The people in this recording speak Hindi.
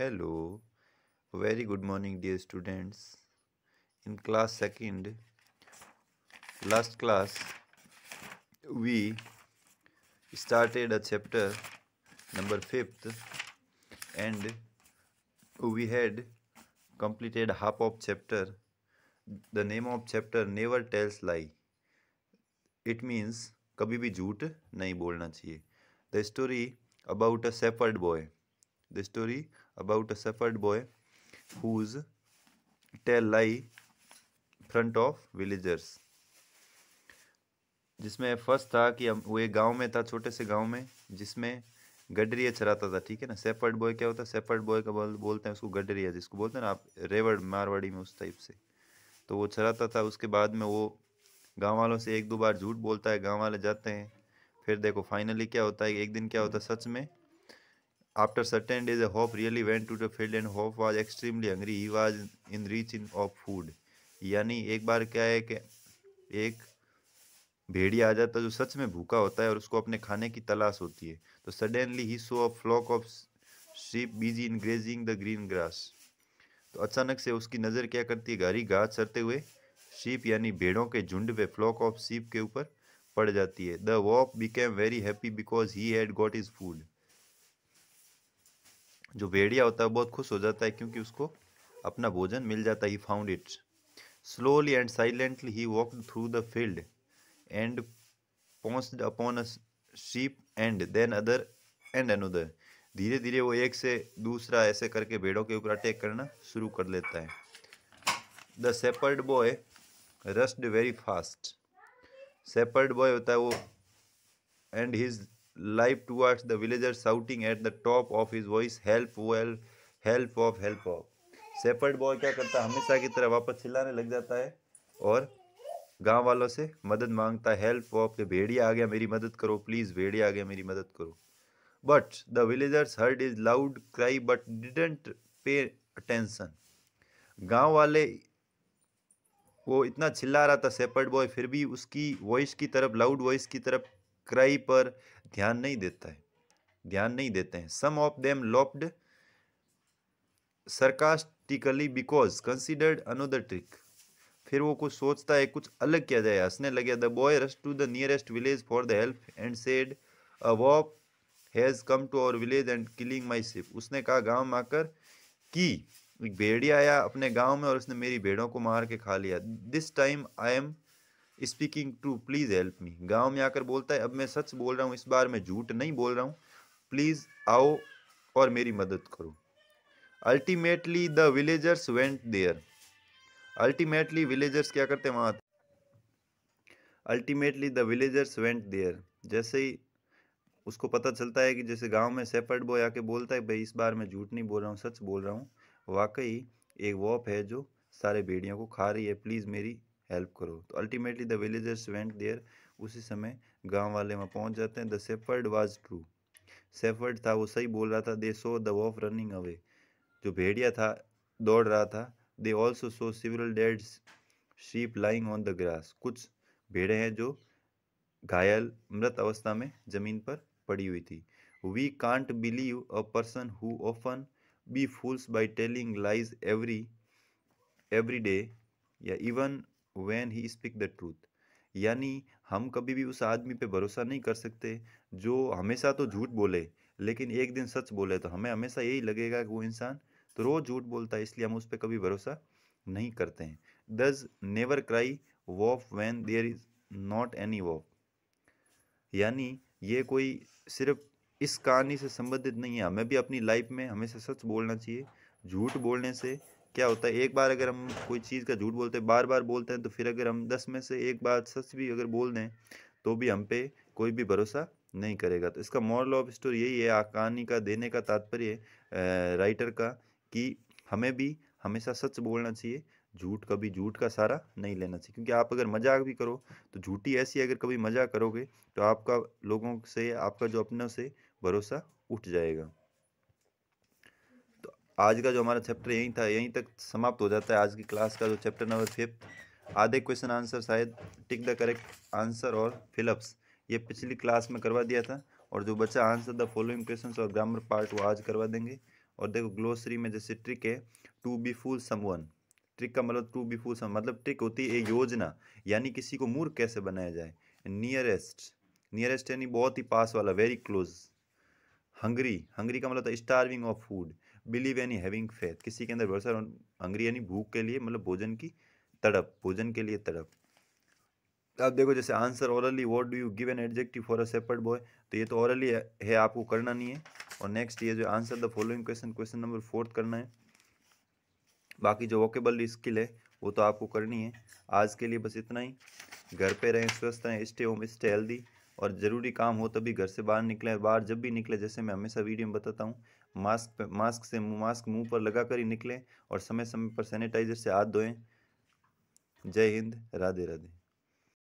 Hello very good morning dear students in class second last class we started a chapter number fifth and we had completed half of chapter the name of chapter never tells lie it means कभी भी झूठ नहीं बोलना चाहिए the story about a shepherd boy the story about a shepherd boy whose tale lie front of villagers जिसमें फर्स्ट था कि वो एक गांव में था छोटे से गांव में जिसमें गडरिया चराता था ठीक है ना सेपर्ड बॉय क्या होता है सेपर्ड बॉय का बोल, बोलते हैं उसको गडरिया जिसको बोलते हैं ना आप रेवड़ मारवाड़ी में उस टाइप से तो वो चराता था उसके बाद में वो गाँव वालों से एक दो बार झूठ बोलता है गाँव वाले जाते हैं फिर देखो फाइनली क्या होता है एक दिन क्या होता है सच में After certain days, Hope really went to the field and Hope was extremely hungry. He was in reach in of food. yani ek bar kya hai ki ek भेड़िया आ जाता है जो सच में भूखा होता है और उसको अपने खाने की तलाश होती है तो सडनली ही saw a flock of sheep busy in grazing the green grass तो अचानक से उसकी नज़र क्या करती है गारी घास चरते हुए शीप यानी भेड़ों के झुंड पे फ्लॉक ऑफ शीप के ऊपर पड़ जाती है द वॉक became very happy because he had got his food जो भेड़िया होता है बहुत खुश हो जाता है क्योंकि उसको अपना भोजन मिल जाता है he found it slowly and silently he walk through the field and pounced upon a sheep and then other and another धीरे धीरे वो एक से दूसरा ऐसे करके भेड़ों के ऊपर अटैक करना शुरू कर लेता है the shepherd boy rushed very fast shepherd boy होता है वो and his life towards the villager shouting at the top of his voice help well oh help off help off shepherd boy क्या करता है हमेशा की तरह वापस चिल्लाने लग जाता है और गांव वालों से मदद मांगता है हेल्प ऑफ के भेड़िया आ गया मेरी मदद करो प्लीज़ भेड़िया आ गया मेरी मदद करो but the villagers heard his loud cry but didn't pay attention गांव वाले वो इतना चिल्ला रहा था सेपर्ड बॉय फिर भी उसकी वॉइस की तरफ लाउड वॉइस की तरफ क्राई पर ध्यान नहीं देता है ध्यान नहीं देते हैं some of them laughed sarcastically because considered another trick फिर वो कुछ सोचता है कुछ अलग किया जाए हंसने लगे the boy rush to the nearest village for the help and said a wolf has come to our village and killing my sheep उसने कहा गांव में आकर कि एक भेड़िया आया अपने गांव में और उसने मेरी भेड़ों को मार के खा लिया this time I am speaking true please help me गांव में आकर बोलता है अब मैं सच बोल रहा हूँ इस बार मैं झूठ नहीं बोल रहा हूँ प्लीज़ आओ और मेरी मदद करो ultimately the villagers went there ultimately villagers क्या करते हैं वहाँ ultimately the villagers went there जैसे ही उसको पता चलता है कि जैसे गांव में सेपर्ड बॉय आके बोलता है भाई इस बार मैं झूठ नहीं बोल रहा हूँ सच बोल रहा हूँ वाकई एक वॉप है जो सारे भेड़ियों को खा रही है प्लीज़ मेरी हेल्प करो तो ultimately the villagers went there उसी समय गांव वाले वहाँ पहुँच जाते हैं the shepherd was true shepherd था वो सही बोल रहा था they saw the wolf running away जो भेड़िया था दौड़ रहा था they also saw several dead sheep lying on the grass कुछ भेड़े हैं जो घायल मृत अवस्था में ज़मीन पर पड़ी हुई थी we can't believe a person who often be fools by telling lies every every day या even when he speak the truth यानी हम कभी भी उस आदमी पे भरोसा नहीं कर सकते जो हमेशा तो झूठ बोले लेकिन एक दिन सच बोले तो हमें हमेशा यही लगेगा कि वो इंसान तो रोज़ झूठ बोलता है इसलिए हम उस पर कभी भरोसा नहीं करते हैं does never cry wolf when there is not any wolf यानी ये कोई सिर्फ इस कहानी से संबंधित नहीं है हमें भी अपनी लाइफ में हमेशा सच बोलना चाहिए झूठ बोलने से क्या होता है एक बार अगर हम कोई चीज़ का झूठ बोलते हैं बार बार बोलते हैं तो फिर अगर हम दस में से एक बार सच भी अगर बोल दें तो भी हम पे कोई भी भरोसा नहीं करेगा तो इसका मॉरल ऑफ स्टोरी यही है कहानी का देने का तात्पर्य राइटर का कि हमें भी हमेशा सच बोलना चाहिए झूठ कभी झूठ का सहारा नहीं लेना चाहिए क्योंकि आप अगर मजाक भी करो तो झूठी ऐसी अगर कभी मजाक करोगे तो आपका लोगों से आपका जो अपनों से भरोसा उठ जाएगा आज का जो हमारा चैप्टर यहीं था यहीं तक समाप्त हो जाता है आज की क्लास का जो चैप्टर नंबर फिफ्थ आधे क्वेश्चन आंसर शायद टिक द करेक्ट आंसर और फिलअप्स ये पिछली क्लास में करवा दिया था और जो बच्चा आंसर द फॉलोइंग क्वेश्चंस और ग्रामर पार्ट वो आज करवा देंगे और देखो ग्लोसरी में जैसे ट्रिक है to be fool someone trick का मतलब टू बी फूल सम मतलब ट्रिक होती है योजना यानी किसी को मूर्ख कैसे बनाया जाए नियरेस्ट नियरेस्ट यानी बहुत ही पास वाला वेरी क्लोज हंगरी हंगरी का मतलब स्टारविंग ऑफ फूड बिलीव यानी हैविंग फेथ किसी के अंदर भरोसा हंग्री यानी भूख के लिए मतलब भोजन की तड़प भोजन के लिए तड़प अब तो देखो जैसे answer orally what do you give an adjective for a shepherd boy तो ये तो ऑरली है आपको करना नहीं है और नेक्स्ट ये जो answer the following question question number fourth करना है बाकी जो वोकेबल स्किल है वो तो आपको करनी है आज के लिए बस इतना ही घर पे रहें स्वस्थ रहें स्टे होम स्टे हेल्दी और ज़रूरी काम हो तभी घर से बाहर निकलें बाहर जब भी निकले जैसे मैं हमेशा वीडियो में बताता हूँ मास्क मास्क से मास्क मुंह पर लगा कर ही निकलें और समय समय पर सैनिटाइजर से हाथ धोएं जय हिंद राधे राधे